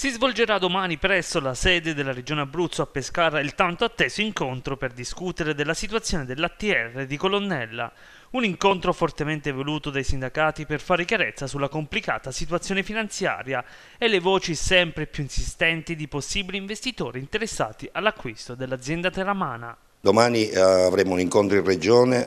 Si svolgerà domani presso la sede della Regione Abruzzo a Pescara il tanto atteso incontro per discutere della situazione dell'ATR di Colonnella, un incontro fortemente voluto dai sindacati per fare chiarezza sulla complicata situazione finanziaria e le voci sempre più insistenti di possibili investitori interessati all'acquisto dell'azienda teramana. Domani eh, avremo un incontro in regione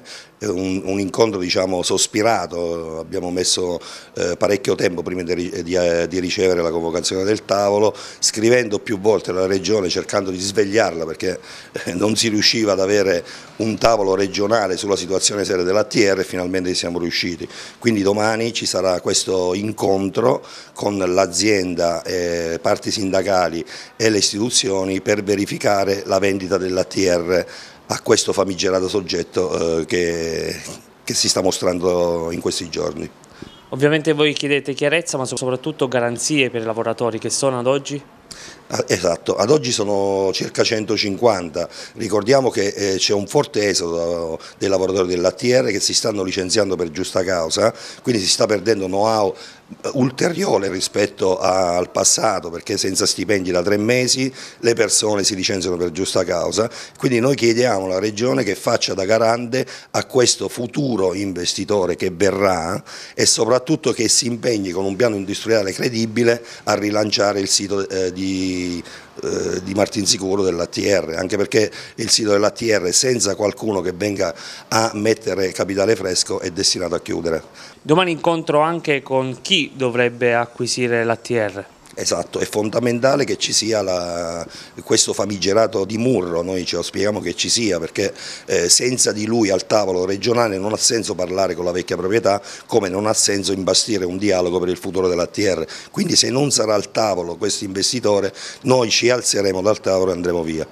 un, un incontro diciamo, sospirato, abbiamo messo eh, parecchio tempo prima di, di, eh, di, ricevere la convocazione del tavolo, scrivendo più volte alla Regione cercando di svegliarla perché eh, non si riusciva ad avere un tavolo regionale sulla situazione seria dell'ATR e finalmente siamo riusciti. Quindi domani ci sarà questo incontro con l'azienda, eh, parti sindacali e le istituzioni per verificare la vendita dell'ATR a questo famigerato soggetto eh, che, che si sta mostrando in questi giorni. Ovviamente voi chiedete chiarezza ma soprattutto garanzie per i lavoratori che sono ad oggi? Ah, esatto, ad oggi sono circa 150, ricordiamo che eh, c'è un forte esodo dei lavoratori dell'ATR che si stanno licenziando per giusta causa, quindi si sta perdendo know-how ulteriore rispetto al passato perché senza stipendi da tre mesi le persone si licenziano per giusta causa, quindi noi chiediamo alla Regione che faccia da garante a questo futuro investitore che verrà e soprattutto che si impegni con un piano industriale credibile a rilanciare il sito eh, di eh, di Martinsicuro dell'ATR, anche perché il sito dell'ATR senza qualcuno che venga a mettere capitale fresco è destinato a chiudere. Domani incontro anche con chi dovrebbe acquisire l'ATR? Esatto, è fondamentale che ci sia la, questo famigerato di Murro, noi ce lo spieghiamo che ci sia perché eh, senza di lui al tavolo regionale non ha senso parlare con la vecchia proprietà come non ha senso imbastire un dialogo per il futuro dell'ATR, quindi se non sarà al tavolo questo investitore noi ci alzeremo dal tavolo e andremo via.